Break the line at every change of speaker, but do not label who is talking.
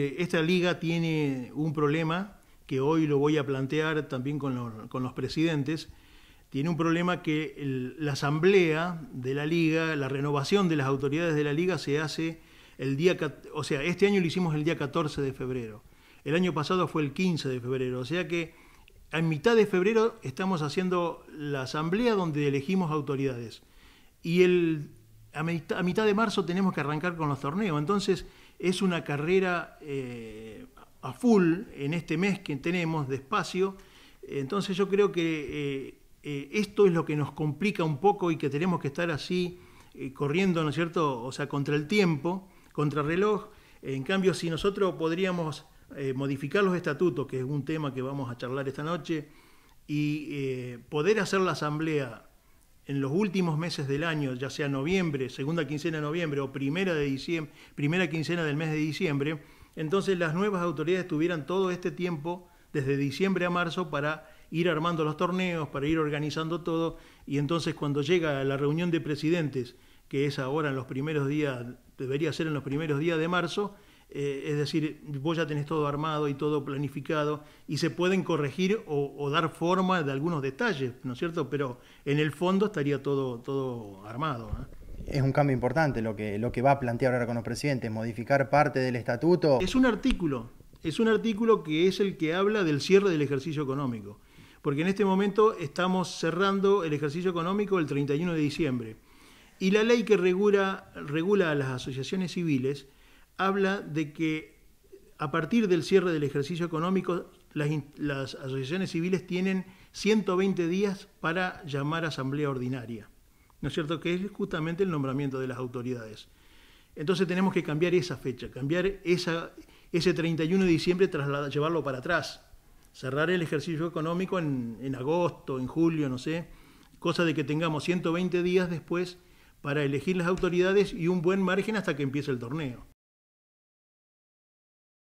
Esta liga tiene un problema que hoy lo voy a plantear también con, los presidentes. Tiene un problema que la asamblea de la liga, la renovación de las autoridades de la liga se hace el día, o sea, este año lo hicimos el día 14 de febrero. El año pasado fue el 15 de febrero, o sea que a mitad de febrero estamos haciendo la asamblea donde elegimos autoridades. Y el, a mitad de marzo tenemos que arrancar con los torneos. Entonces, es una carrera eh, a full en este mes que tenemos, despacio. Entonces yo creo que eh, eh, esto es lo que nos complica un poco y que tenemos que estar así corriendo, ¿no es cierto? O sea, contra el tiempo, contra el reloj. En cambio, si nosotros podríamos modificar los estatutos, que es un tema que vamos a charlar esta noche, y poder hacer la asamblea en los últimos meses del año, ya sea noviembre, segunda quincena de noviembre o primera, de diciembre, primera quincena del mes de diciembre, entonces las nuevas autoridades tuvieran todo este tiempo, desde diciembre a marzo, para ir armando los torneos, para ir organizando todo, y entonces cuando llega la reunión de presidentes, que es ahora en los primeros días, debería ser en los primeros días de marzo, eh, es decir, vos ya tenés todo armado y todo planificado y se pueden corregir o, dar forma de algunos detalles, ¿no es cierto? Pero en el fondo estaría todo, armado. ¿eh? Es un cambio importante lo que, lo que va a plantear ahora con los presidentes, modificar parte del estatuto. Es un artículo, es un artículo que es el que habla del cierre del ejercicio económico, porque en este momento estamos cerrando el ejercicio económico el 31 de diciembre y la ley que regula, regula a las asociaciones civiles, habla de que a partir del cierre del ejercicio económico, las, asociaciones civiles tienen 120 días para llamar a asamblea ordinaria, ¿no es cierto? Que es justamente el nombramiento de las autoridades. Entonces tenemos que cambiar esa fecha, cambiar ese 31 de diciembre, llevarlo para atrás, cerrar el ejercicio económico en agosto, en julio, no sé, cosa de que tengamos 120 días después para elegir las autoridades y un buen margen hasta que empiece el torneo.